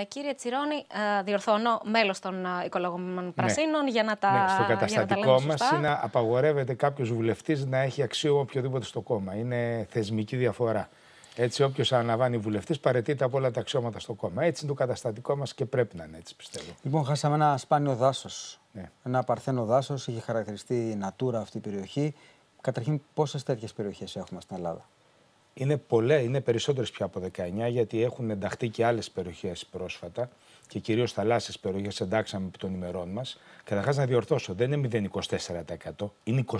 Ε, κύριε Τσιρόνη, ε, διορθώνω μέλος των ε, οικολογών ναι. πρασίνων για να τα. Ναι, στο καταστατικό μας είναι απαγορεύεται κάποιος βουλευτής να έχει αξίωμα οποιοδήποτε στο κόμμα. Είναι θεσμική διαφορά. Έτσι, όποιος αναλαμβάνει βουλευτής παρετείται από όλα τα αξιώματα στο κόμμα. Έτσι είναι το καταστατικό μας και πρέπει να είναι έτσι, πιστεύω. Λοιπόν, χάσαμε ένα σπάνιο δάσος. Ναι. Ένα παρθένο δάσος. Είχε χαρακτηριστεί η Natura αυτή η περιοχή. Καταρχήν, πόσες τέτοιες περιοχές έχουμε στην Ελλάδα. Είναι, πολλές, είναι περισσότερες πια από 19 γιατί έχουν ενταχθεί και άλλες περιοχές πρόσφατα και κυρίως θαλάσσιες περιοχές εντάξαμε από τον ημερών μας. Καταρχάς, να διορθώσω, δεν είναι 0,24%, είναι 24%.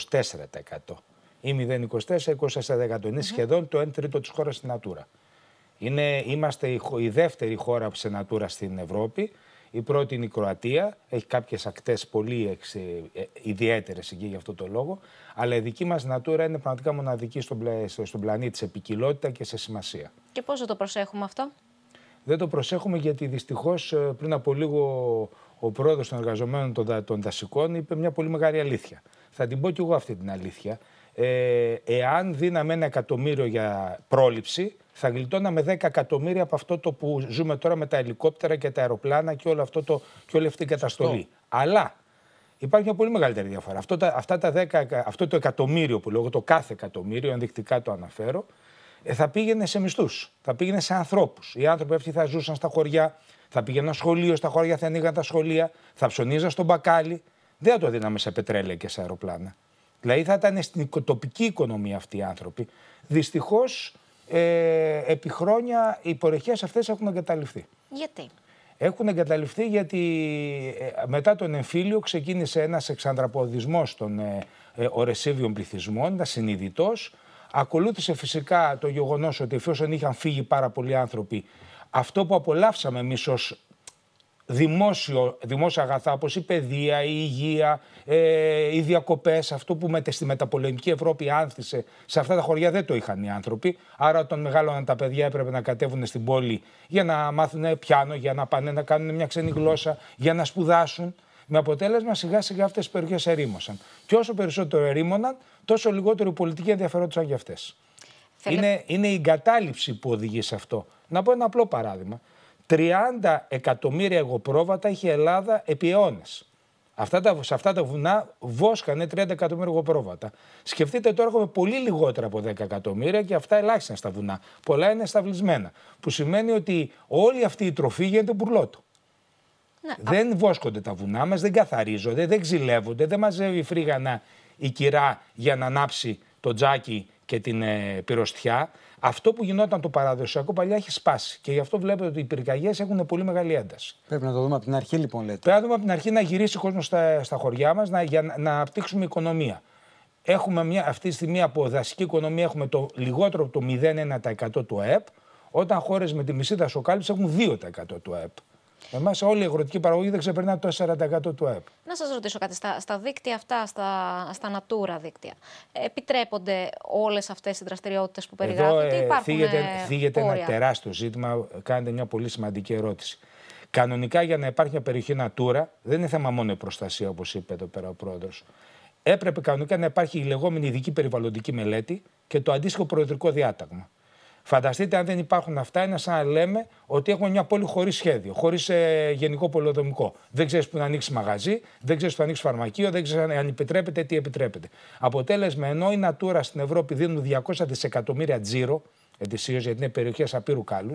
Ή 0,24, 24%. ειναι σχεδόν το 1 τρίτο της χώρας στην Ατούρα. Είναι, είμαστε η, δεύτερη χώρα σε Νατούρα στην Ευρώπη η πρώτη είναι η Κροατία. Έχει κάποιες ακτές πολύ ε, ιδιαίτερες εκεί για αυτό το λόγο. Αλλά η δική μας Natura είναι πραγματικά μοναδική στον, στον πλανήτη σε ποικιλότητα και σε σημασία. Και πώ το προσέχουμε αυτό, Δεν το προσέχουμε γιατί δυστυχώς ε, πριν από λίγο ο πρόεδρος των εργαζομένων των δασικών είπε μια πολύ μεγάλη αλήθεια. Θα την πω κι εγώ αυτή την αλήθεια ε, εάν δίναμε ένα εκατομμύριο για πρόληψη, θα γλιτώναμε 10 εκατομμύρια από αυτό το που ζούμε τώρα με τα ελικόπτερα και τα αεροπλάνα και, όλο αυτό το, και όλη αυτή η καταστολή. Αλλά υπάρχει μια πολύ μεγαλύτερη διαφορά. Αυτό, τα, αυτά τα 10, αυτό το εκατομμύριο που λέω, το κάθε εκατομμύριο, ενδεικτικά το αναφέρω, ε, θα πήγαινε σε μισθούς, θα πήγαινε σε ανθρώπους. Οι άνθρωποι αυτοί θα ζούσαν στα χωριά, θα πήγαιναν σχολείο στα χωριά, θα ανοίγαν τα σχολεία, θα ψωνίζαν στον μπακάλι. Δεν θα το δίναμε σε πετρέλαια και σε αεροπλάνα. Δηλαδή θα ήταν στην τοπική οικονομία αυτοί οι άνθρωποι. Δυστυχώς ε, επί χρόνια οι υπορρεχές αυτές έχουν εγκαταλειφθεί. Γιατί. Έχουν εγκαταλειφθεί γιατί ε, μετά τον εμφύλιο ξεκίνησε ένας εξαντραποδισμό των ε, ε, ορεσίβιων πληθυσμών, ήταν συνειδητός, Ακολούθησε φυσικά το γεγονός ότι εφόσον είχαν φύγει πάρα πολλοί άνθρωποι, αυτό που απολαύσαμε εμείς ως δημόσιο, δημόσια αγαθά όπως η παιδεία, η υγεία, ε, οι διακοπές, αυτό που με, στη μεταπολεμική Ευρώπη άνθησε, σε αυτά τα χωριά δεν το είχαν οι άνθρωποι. Άρα όταν μεγάλωναν τα παιδιά έπρεπε να κατέβουν στην πόλη για να μάθουν πιάνο, για να πάνε να κάνουν μια ξένη γλώσσα, για να σπουδάσουν. Με αποτέλεσμα σιγά σιγά αυτές τις περιοχές ερήμωσαν. Και όσο περισσότερο ερήμωναν, τόσο λιγότερο η πολιτική ενδιαφερόντουσαν για αυτές. Είναι, είναι η εγκατάλειψη που οδηγεί σε αυτό. Να πω ένα απλό παράδειγμα. 30 εκατομμύρια εγωπρόβατα είχε η Ελλάδα επί αιώνες. Αυτά τα, σε αυτά τα βουνά βόσκανε 30 εκατομμύρια εγωπρόβατα. Σκεφτείτε τώρα έχουμε πολύ λιγότερα από 10 εκατομμύρια και αυτά ελάχιστα στα βουνά. Πολλά είναι σταυλισμένα. Που σημαίνει ότι όλη αυτή η τροφή γίνεται μπουρλότο. Ναι. Δεν βόσκονται τα βουνά μας, δεν καθαρίζονται, δεν ξυλεύονται, δεν μαζεύει φρίγανα η κυρά για να ανάψει το τζάκι και την ε, πυροστιά, αυτό που γινόταν το παραδοσιακό παλιά έχει σπάσει. Και γι' αυτό βλέπετε ότι οι πυρκαγιές έχουν πολύ μεγάλη ένταση. Πρέπει να το δούμε από την αρχή, λοιπόν, λέτε. Πρέπει να δούμε από την αρχή να γυρίσει ο κόσμος στα, στα χωριά μας για να, να αναπτύξουμε οικονομία. Έχουμε μια, αυτή τη στιγμή από δασική οικονομία έχουμε το λιγότερο από το 0,1% του ΑΕΠ, όταν χώρες με τη μισή δασοκάλυψη έχουν 2% του ΑΕΠ. Εμάς όλη η αγροτική παραγωγή δεν ξεπερνά το 40% του ΑΕΠ. Να σας ρωτήσω κάτι. Στα, στα δίκτυα αυτά, στα, στα Natura δίκτυα, επιτρέπονται όλες αυτές οι δραστηριότητες που περιγράφονται τι ε, υπάρχουν. Θίγεται, ε, θίγεται ένα τεράστιο ζήτημα. Κάνετε μια πολύ σημαντική ερώτηση. Κανονικά για να υπάρχει μια περιοχή Natura, δεν είναι θέμα μόνο η προστασία, όπως είπε εδώ πέρα ο πρόεδρος. Έπρεπε κανονικά να υπάρχει η λεγόμενη ειδική περιβαλλοντική μελέτη και το αντίστοιχο προεδρικό διάταγμα. Φανταστείτε, αν δεν υπάρχουν αυτά, είναι σαν να λέμε ότι έχουμε μια πόλη χωρίς σχέδιο, χωρίς ε, γενικό πολεοδομικό. Δεν ξέρεις που να ανοίξεις μαγαζί, δεν ξέρεις που να ανοίξεις φαρμακείο, δεν ξέρεις αν επιτρέπεται, τι επιτρέπεται. Αποτέλεσμα, ενώ η Natura στην Ευρώπη δίνουν 200 δισεκατομμύρια τζίρο ετησίως, γιατί είναι περιοχές απείρου κάλους,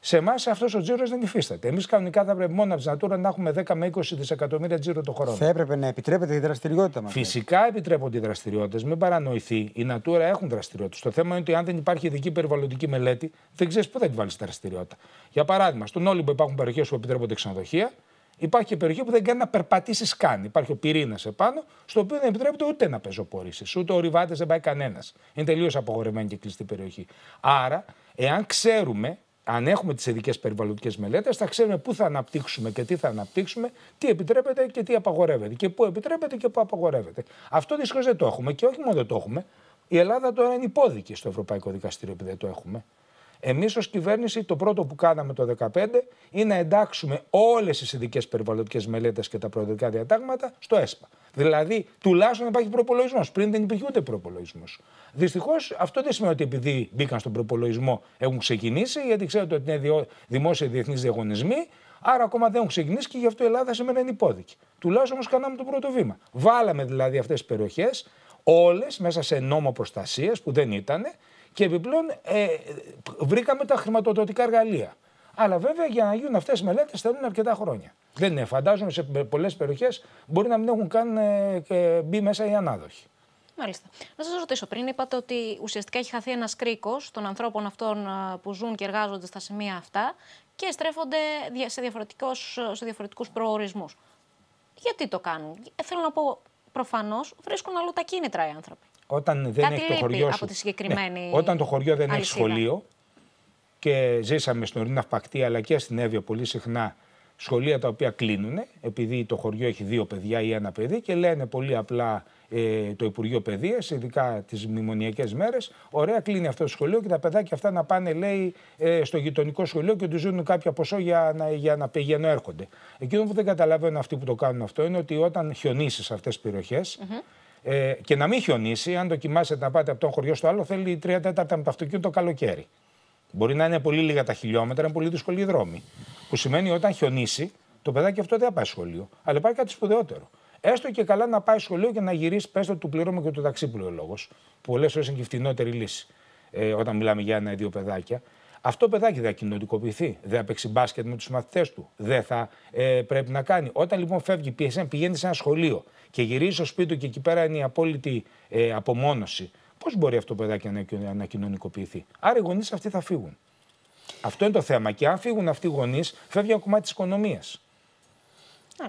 σε εμάς αυτός ο τζίρος δεν υφίσταται. Εμείς κανονικά θα πρέπει μόνο από τη Νατούρα να έχουμε 10 με 20 δισεκατομμύρια τζίρο το χρόνο. Θα έπρεπε να επιτρέπεται η δραστηριότητα μας. Φυσικά επιτρέπονται οι δραστηριότητες. Μην παρανοηθεί. Η Νατούρα έχουν δραστηριότητες. Το θέμα είναι ότι αν δεν υπάρχει ειδική περιβαλλοντική μελέτη, δεν ξέρεις πού θα τη βάλει τη δραστηριότητα. Για παράδειγμα, στον Όλυμπο υπάρχουν περιοχές που επιτρέπονται ξενοδοχεία. Υπάρχει και περιοχή που δεν κάνει να περπατήσεις καν. Υπάρχει ο πυρήνας επάνω, στο οποίο δεν επιτρέπεται ούτε να πεζοπορήσει, ούτε ο ριβάτε δεν πάει κανένας. Είναι τελείως απαγορευμένη και κλειστή περιοχή. Άρα, εάν ξέρουμε αν έχουμε τις ειδικές περιβαλλοντικές μελέτες, θα ξέρουμε πού θα αναπτύξουμε και τι θα αναπτύξουμε, τι επιτρέπεται και τι απαγορεύεται. Και πού επιτρέπεται και πού απαγορεύεται. Αυτό δυστυχώς δεν το έχουμε. Και όχι μόνο δεν το έχουμε, η Ελλάδα τώρα είναι υπόδικη στο Ευρωπαϊκό Δικαστήριο επειδή δεν το έχουμε. Εμείς ως κυβέρνηση το πρώτο που κάναμε το 2015 είναι να εντάξουμε όλες τις ειδικές περιβαλλοντικές μελέτες και τα προεδρικά διατάγματα στο ΕΣΠΑ. Δηλαδή, τουλάχιστον να υπάρχει προπολογισμός. Πριν δεν υπήρχε ούτε προπολογισμός. Δυστυχώς, αυτό δεν σημαίνει ότι επειδή μπήκαν στον προπολογισμό έχουν ξεκινήσει, γιατί ξέρετε ότι είναι δημόσια διεθνείς διαγωνισμοί. Άρα, ακόμα δεν έχουν ξεκινήσει και γι' αυτό η Ελλάδα σήμερα είναι υπόδικη. Τουλάχιστον όμως κάναμε το πρώτο βήμα. Βάλαμε δηλαδή αυτές τις περιοχές όλες μέσα σε νόμο προστασίας που δεν ήταν και επιπλέον ε, βρήκαμε τα χρηματοδοτικά εργαλεία. Αλλά βέβαια για να γίνουν αυτές οι μελέτες θέλουν αρκετά χρόνια. Δεν είναι. Φαντάζομαι σε πολλές περιοχές μπορεί να μην έχουν καν ε, ε, μπει μέσα οι ανάδοχοι. Μάλιστα. Να σας ρωτήσω, πριν είπατε ότι ουσιαστικά έχει χαθεί ένας κρίκος των ανθρώπων αυτών ε, που ζουν και εργάζονται στα σημεία αυτά και στρέφονται σε, σε διαφορετικούς προορισμούς. Γιατί το κάνουν, ε, Θέλω να πω, προφανώς βρίσκουν αλλού τα κίνητρα οι άνθρωποι. Όταν δεν Κάτι έχει το χωριό σου. Από τη Ναι, όταν το χωριό δεν αλυσίδα. έχει σχολείο και ζήσαμε στην Ορεινή αλλά και στην Εύβοια πολύ συχνά σχολεία τα οποία κλείνουν επειδή το χωριό έχει δύο παιδιά ή ένα παιδί και λένε πολύ απλά ε, το Υπουργείο Παιδείας, ειδικά τις μνημονιακές μέρες. Ωραία, κλείνει αυτό το σχολείο και τα παιδάκια αυτά να πάνε, λέει, ε, στο γειτονικό σχολείο και τους ζουν κάποια ποσό για να, για να, πηγαίνουν έρχονται. Εκείνο που δεν καταλαβαίνουν αυτοί που το κάνουν αυτό είναι ότι όταν χιονίσεις αυτές τις περιοχές, ε, και να μην χιονίσει, αν δοκιμάσετε να πάτε από το χωριό στο άλλο, θέλει 3 τέταρτα με το αυτοκίνητο καλοκαίρι. Μπορεί να είναι πολύ λίγα τα χιλιόμετρα, είναι πολύ δύσκολοι οι δρόμοι. Που σημαίνει όταν χιονίσει, το παιδάκι αυτό δεν πάει σχολείο, αλλά υπάρχει κάτι σπουδαιότερο. Έστω και καλά να πάει σχολείο και να γυρίσει, πέστε του πληρώμα και του ταξίπλου ο λόγος. Που πολλές φορές είναι και φτηνότερη λύση ε, όταν μιλάμε για ένα δύο παιδάκια. Αυτό παιδάκι δεν θα κοινωνικοποιηθεί, δεν θα παίξει μπάσκετ με τους μαθητές του, δεν θα ε, πρέπει να κάνει. Όταν λοιπόν φεύγει η πηγαίνει σε ένα σχολείο και γυρίζει στο σπίτι του και εκεί πέρα είναι η απόλυτη ε, απομόνωση. Πώς μπορεί αυτό το παιδάκι να, να κοινωνικοποιηθεί. Άρα οι γονείς αυτοί θα φύγουν. Αυτό είναι το θέμα. Και αν φύγουν αυτοί οι γονείς, φεύγει ένα κομμάτι της οικονομίας.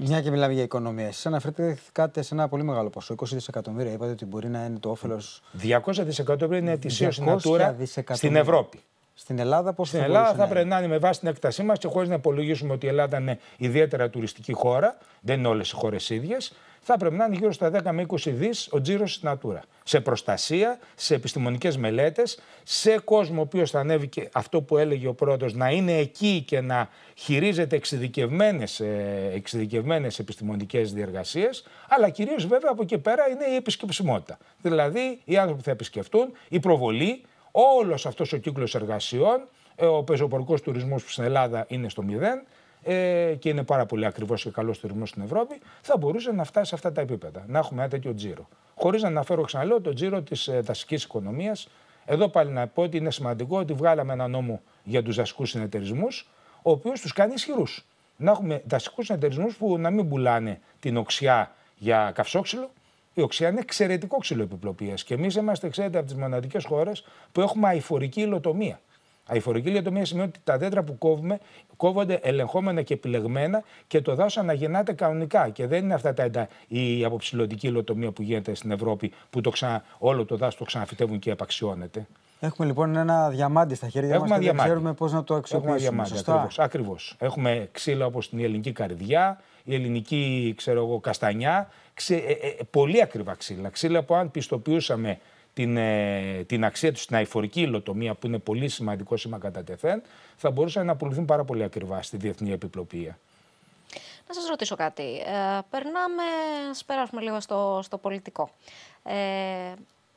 Μια και μιλάμε για οικονομία. Σα αναφέρετε σε ένα πολύ μεγάλο ποσό, 20 δισεκατομμύρια. Είπατε ότι μπορεί να είναι το όφελος. 200 δισεκατομμύρια είναι ετησίως η στην Ευρώπη. Στην Ελλάδα πώς Στην Ελλάδα θα πρέπει να είναι με βάση την έκτασή μας και χωρίς να υπολογίσουμε ότι η Ελλάδα είναι ιδιαίτερα τουριστική χώρα, δεν είναι όλες οι χώρες ίδιες, θα πρέπει να είναι γύρω στα 10 με 20 δις ο τζίρος της Νατούρα. Σε προστασία, σε επιστημονικές μελέτες, σε κόσμο ο οποίος θα ανέβει και αυτό που έλεγε ο πρόεδρος, να είναι εκεί και να χειρίζεται εξειδικευμένες ε, επιστημονικές διεργασίες, αλλά κυρίως βέβαια από εκεί πέρα είναι η επισκεψιμότητα. Δηλαδή οι άνθρωποι θα επισκεφτούν, η προβολή, όλος αυτός ο κύκλος εργασιών, ε, ο πεζοπορικός τουρισμός που στην Ελλάδα είναι στο μηδέν ε, και είναι πάρα πολύ ακριβώ και καλός τουρισμός στην Ευρώπη, θα μπορούσε να φτάσει σε αυτά τα επίπεδα. Να έχουμε ένα τέτοιο τζίρο. Χωρίς να αναφέρω ξαναλέω το τζίρο της ε, δασικής οικονομίας. Εδώ πάλι να πω ότι είναι σημαντικό ότι βγάλαμε ένα νόμο για τους δασικούς συνεταιρισμούς, ο οποίος τους κάνει ισχυρούς. Να έχουμε δασικούς συνεταιρισμούς που να μην πουλάνε την οξιά για καυσόξυλο, η οξιά είναι εξαιρετικό ξύλο επιπλοπίας. Και εμείς είμαστε, ξέρετε, από τις μοναδικές χώρες που έχουμε αϊφορική υλοτομία. Αϊφορική υλοτομία σημαίνει ότι τα δέντρα που κόβουμε κόβονται ελεγχόμενα και επιλεγμένα και το δάσος αναγεννάται κανονικά. Και δεν είναι αυτά τα εντα... η αποψηλωτική υλοτομία που γίνεται στην Ευρώπη που το ξα... όλο το δάσος το ξαναφυτεύουν και απαξιώνεται. Έχουμε λοιπόν ένα διαμάντι στα χέρια Έχουμε μας διαμάντι. και ξέρουμε πώς να το αξιοποιήσουμε. Έχουμε διαμάντι, σωστά. Ακριβώς, Έχουμε ξύλα όπως την ελληνική καρδιά, η ελληνική ξέρω εγώ, καστανιά, ξε, ε, ε, ε πολύ ακριβά ξύλα. Ξύλα που αν πιστοποιούσαμε την, ε, την αξία τους στην αηφορική υλοτομία, που είναι πολύ σημαντικό σήμα κατά τεθέν, θα μπορούσαν να πουληθούν πάρα πολύ ακριβά στη διεθνή επιπλοπία. Να σας ρωτήσω κάτι. Ε, περνάμε, πέρασουμε λίγο στο, στο πολιτικό. Ε,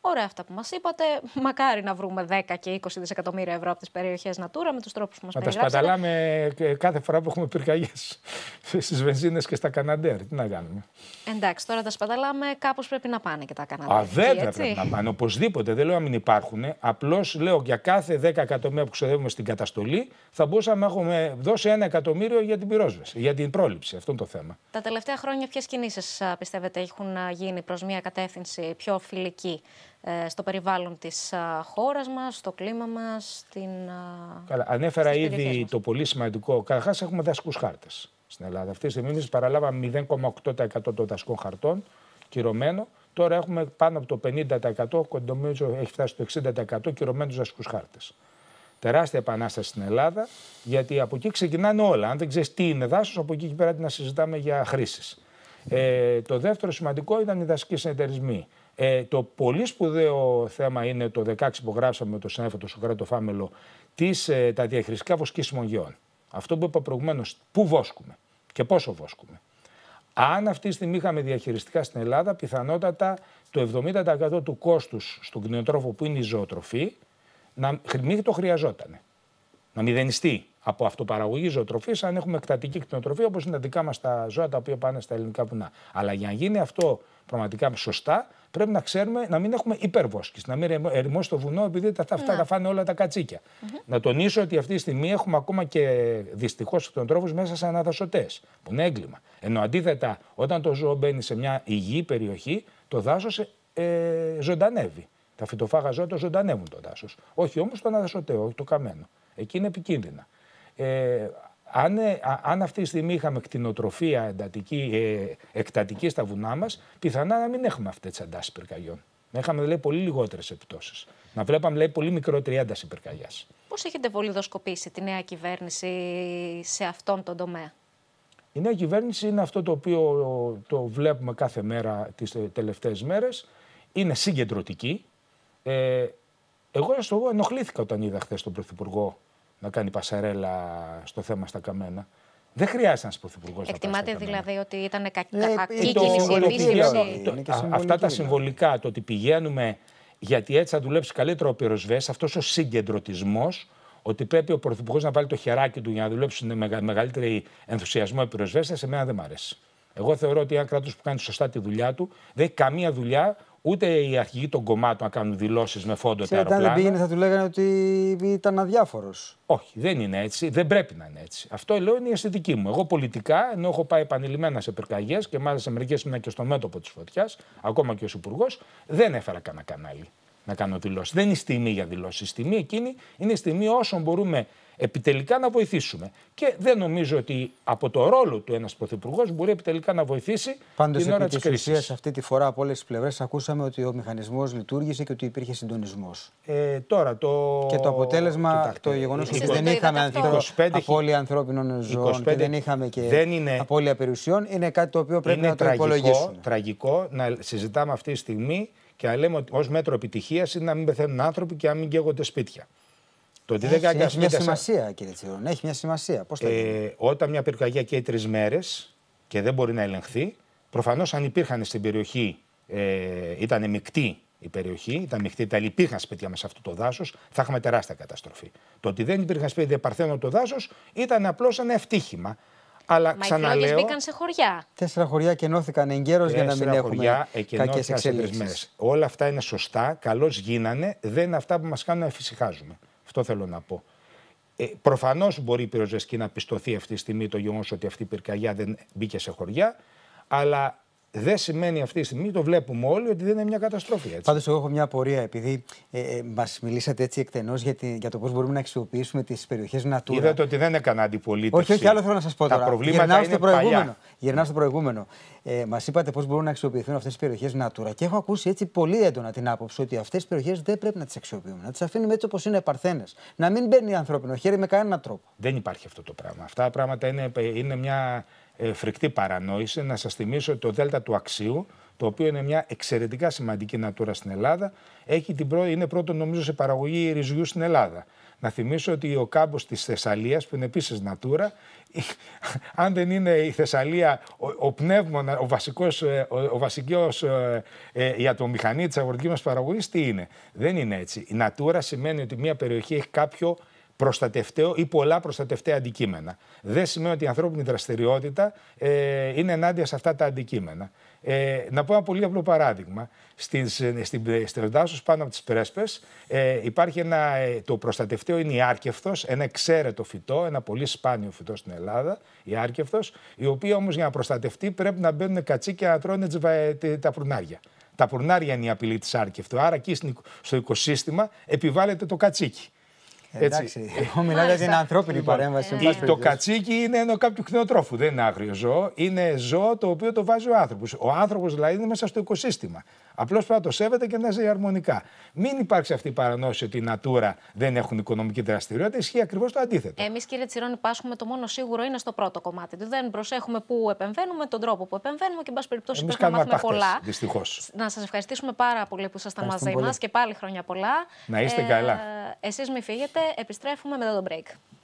Ωραία αυτά που μας είπατε. Μακάρι να βρούμε 10 και 20 δισεκατομμύρια ευρώ από τις περιοχές Νατούρα με τους τρόπους που μας περιγράψατε. Να τα σπαταλάμε κάθε φορά που έχουμε πυρκαγιές στις βενζίνες και στα Καναντέρ. Τι να κάνουμε. Εντάξει, τώρα τα σπαταλάμε, κάπως πρέπει να πάνε και τα Καναντέρ. Α, δεν πρέπει να πάνε. Οπωσδήποτε. Δεν λέω να μην υπάρχουν. Απλώς λέω για κάθε 10 εκατομμύρια που ξοδεύουμε στην καταστολή θα μπορούσαμε να έχουμε δώσει ένα εκατομμύριο για την πυρόσβεση, για την πρόληψη. Αυτό είναι το θέμα. Τα τελευταία χρόνια ποιες κινήσεις πιστεύετε έχουν γίνει προς μια κατεύθυνση πιο φιλική ε, στο περιβάλλον της χώρας μας, στο κλίμα μας, στην Καλά, ανέφερα ήδη μας. το πολύ σημαντικό. Καταρχάς έχουμε δασκούς χάρτες στην Ελλάδα. Αυτή τη στιγμή εμείς παραλάβαμε 0,8% των δασκών χαρτών, κυρωμένο. Τώρα έχουμε πάνω από το 50%, κοντομίζω έχει φτάσει στο 60% κυρωμένους δασκούς χάρτες. Τεράστια επανάσταση στην Ελλάδα, γιατί από εκεί ξεκινάνε όλα. Αν δεν ξέρεις τι είναι δάσος, από εκεί και πέρα να συζητάμε για χρήσεις. Ε, το δεύτερο σημαντικό ήταν οι δασικοί συνεταιρισμοί. Ε, το πολύ σπουδαίο θέμα είναι το 16 που γράψαμε με τον συνάδελφο του Σοκράτο Φάμελο, τις, ε, τα διαχειριστικά βοσκήσιμων γεών. Αυτό που είπα προηγουμένως, πού βόσκουμε και πόσο βόσκουμε. Αν αυτή τη στιγμή είχαμε διαχειριστικά στην Ελλάδα, πιθανότατα το 70% του κόστους στον κτηνοτρόφο που είναι η ζωοτροφή, να μην το χρειαζόταν να μηδενιστεί από αυτοπαραγωγή ζωοτροφή, αν έχουμε εκτατική κτηνοτροφία όπως είναι τα δικά μας τα ζώα τα οποία πάνε στα ελληνικά βουνά. Αλλά για να γίνει αυτό πραγματικά σωστά, πρέπει να ξέρουμε να μην έχουμε υπερβόσκηση, να μην ερημώ στο βουνό επειδή τα, αυτά να. φάνε όλα τα κατσίκια. Mm-hmm. Να τονίσω ότι αυτή τη στιγμή έχουμε ακόμα και δυστυχώς κτηνοτρόφους μέσα σε αναδασωτές, που είναι έγκλημα. Ενώ αντίθετα, όταν το ζώο μπαίνει σε μια υγιή περιοχή, το δάσος ε, ε, ζωντανεύει. Τα φυτοφάγα ζώα το ζωντανεύουν το δάσος. Όχι όμως το αναδασωτέο, όχι το καμένο. Εκεί είναι επικίνδυνα. Ε, αν, ε, αν αυτή τη στιγμή είχαμε κτηνοτροφία εντατική, ε, εκτατική στα βουνά μας, πιθανά να μην έχουμε αυτές τις αντάσεις πυρκαγιών. Να είχαμε λέει, πολύ λιγότερες επιπτώσεις. Να βλέπαμε λέει, πολύ μικρότερη ένταση πυρκαγιάς. Πώς έχετε βολιδοσκοπήσει τη νέα κυβέρνηση σε αυτόν τον τομέα, Η νέα κυβέρνηση είναι αυτό το οποίο το βλέπουμε κάθε μέρα τις τελευταίες μέρες. Είναι συγκεντρωτική. Ε, εγώ, εγώ ενοχλήθηκα όταν είδα χθες τον Πρωθυπουργό να κάνει πασαρέλα στο θέμα στα καμένα. Δεν χρειάζεται ένα πρωθυπουργό να Εκτιμάται δηλαδή ότι ήταν ε, κακή ε, κίνηση. το, κίνηση, Αυτά τα δηλαδή. συμβολικά, το ότι πηγαίνουμε γιατί έτσι θα δουλέψει καλύτερο ο πυροσβέ, αυτός ο συγκεντρωτισμός, ότι πρέπει ο πρωθυπουργός να βάλει το χεράκι του για να δουλέψει με μεγαλύτερη ενθουσιασμό οι πυροσβέστε, σε μένα δεν μ' αρέσει. Εγώ θεωρώ ότι ένα κράτος που κάνει σωστά τη δουλειά του δεν έχει καμία δουλειά ούτε οι αρχηγοί των κομμάτων να κάνουν δηλώσεις με φόντο τα αεροπλάνα. Αν δεν πήγαινε, θα του λέγανε ότι ήταν αδιάφορος. Όχι, δεν είναι έτσι. Δεν πρέπει να είναι έτσι. Αυτό λέω είναι η αισθητική μου. Εγώ πολιτικά, ενώ έχω πάει επανειλημμένα σε πυρκαγιές και μάλιστα σε μερικές ήμουν και στο μέτωπο της φωτιάς, ακόμα και ως υπουργός, δεν έφερα κανένα κανάλι να κάνω δηλώσεις. Δεν είναι η στιγμή για δηλώσεις. Η στιγμή εκείνη είναι η στιγμή όσων μπορούμε επιτελικά να βοηθήσουμε. Και δεν νομίζω ότι από το ρόλο του ένας πρωθυπουργός μπορεί επιτελικά να βοηθήσει την ώρα τη κρίση. αυτή τη φορά από όλες τις πλευρές ακούσαμε ότι ο μηχανισμός λειτουργήσε και ότι υπήρχε συντονισμός. Ε, τώρα το. Και το αποτέλεσμα, Κοιτάξτε, το γεγονός ότι δεν είχαμε απώλεια ανθρώπινων ζώων και δεν είχαμε και είναι... απώλεια περιουσιών είναι κάτι το οποίο πρέπει να τραγικό, το υπολογίσουμε. τραγικό να συζητάμε αυτή τη στιγμή και να λέμε ότι ως μέτρο επιτυχίας είναι να μην πεθαίνουν άνθρωποι και να μην καίγονται σπίτια. Το ότι έχει, δεν μια σημασία, κύριε Τσιρόν. Έχει μια σημασία. Πώς ε, όταν μια πυρκαγιά καίει τρεις μέρες και δεν μπορεί να ελεγχθεί, προφανώς αν υπήρχαν στην περιοχή, ε, ήταν μεικτή η περιοχή, ήταν μεικτή, ήταν υπήρχαν σπίτια μέσα σε αυτό το δάσος, θα είχαμε τεράστια καταστροφή. Το ότι δεν υπήρχαν σπίτια παρθένο το δάσος ήταν απλώς ένα ευτύχημα. Αλλά Μα ξαναλέω. Οι μπήκαν σε χωριά. Τέσσερα χωριά κενώθηκαν εγκαίρως για να μην έχουμε κακέ εξελίξει. Όλα αυτά είναι σωστά. Καλώς γίνανε. Δεν είναι αυτά που μας κάνουν να εφησυχάζουμε. Αυτό θέλω να πω. Ε, Προφανώς μπορεί η πυροζεσκή να πιστωθεί αυτή τη στιγμή το γεγονός ότι αυτή η πυρκαγιά δεν μπήκε σε χωριά. Αλλά δεν σημαίνει αυτή τη στιγμή, το βλέπουμε όλοι, ότι δεν είναι μια καταστροφή. Πάντως, εγώ έχω μια απορία, επειδή ε, ε, μας μιλήσατε έτσι εκτενώς για, για το πώς μπορούμε να αξιοποιήσουμε τις περιοχές Natura. Είδατε ότι δεν έκανα αντιπολίτευση. Όχι, όχι, άλλο θέλω να σας πω τώρα. προβλήματα Γυρνάω είναι στο προηγούμενο. Παλιά. Γυρνάω στο προηγούμενο. Ε, Μας είπατε πώς μπορούν να αξιοποιηθούν αυτές τις περιοχές Natura. Και έχω ακούσει έτσι πολύ έντονα την άποψη ότι αυτές τις περιοχές δεν πρέπει να τις αξιοποιούμε. Να τις αφήνουμε έτσι όπως είναι παρθένες. Να μην μπαίνει ανθρώπινο χέρι με κανέναν τρόπο. Δεν υπάρχει αυτό το πράγμα. Αυτά πράγματα είναι, είναι μια ε, φρικτή παρανόηση. Να σας θυμίσω ότι το Δέλτα του Αξίου, το οποίο είναι μια εξαιρετικά σημαντική νατούρα στην Ελλάδα, έχει την είναι πρώτο νομίζω σε παραγωγή ρυζιού στην Ελλάδα. Να θυμίσω ότι ο κάμπος της Θεσσαλίας, που είναι επίσης Νατούρα, αν δεν είναι η Θεσσαλία ο, πνεύμονα, ο βασικός ε, ο, ο βασικός, ε, ε, της αγροτικής μας παραγωγής, τι είναι. Δεν είναι έτσι. Η Νατούρα σημαίνει ότι μια περιοχή έχει κάποιο προστατευταίο ή πολλά προστατευταία αντικείμενα. Δεν σημαίνει ότι η ανθρώπινη δραστηριότητα ε, είναι ενάντια σε αυτά τα αντικείμενα. Ε, να πω ένα πολύ απλό παράδειγμα. Στην, στην, πάνω από τις Πρέσπες ε, υπάρχει ένα, ε, το προστατευτέο είναι η άρκευθο, ένα εξαίρετο φυτό, ένα πολύ σπάνιο φυτό στην Ελλάδα, η άρκευθο, η οποία όμως για να προστατευτεί πρέπει να μπαίνουν κατσίκια να τρώνε ε, τα προυνάρια. Τα προυνάρια είναι η απειλή της άρκευθο. άρα εκεί στο οικοσύστημα επιβάλλεται το κατσίκι. Ε, εντάξει. Εγώ μιλάω για την ανθρώπινη λοιπόν, παρέμβαση. Ε, το κατσίκι είναι ένα κάποιο κτηνοτρόφου, δεν είναι άγριο ζώο. Είναι ζώο το οποίο το βάζει ο άνθρωπος. Ο άνθρωπος δηλαδή είναι μέσα στο οικοσύστημα. Απλώς πρέπει να το σέβεται και να ζει αρμονικά. Μην υπάρξει αυτή η παρανόηση ότι η Natura δεν έχουν οικονομική δραστηριότητα. Ισχύει ακριβώς το αντίθετο. Εμείς, κύριε Τσιρόνι, πάσχουμε το μόνο σίγουρο είναι στο πρώτο κομμάτι. Δεν προσέχουμε πού επεμβαίνουμε, τον τρόπο που επεμβαίνουμε και, εν πάση περιπτώσει, πρέπει να μάθουμε πολλά. Δυστυχώς. Να σας ευχαριστήσουμε πάρα πολύ που ήσασταν μαζί μας και πάλι χρόνια πολλά. Να είστε καλά. Ε, Εσείς μη φύγετε, επιστρέφουμε μετά τον break.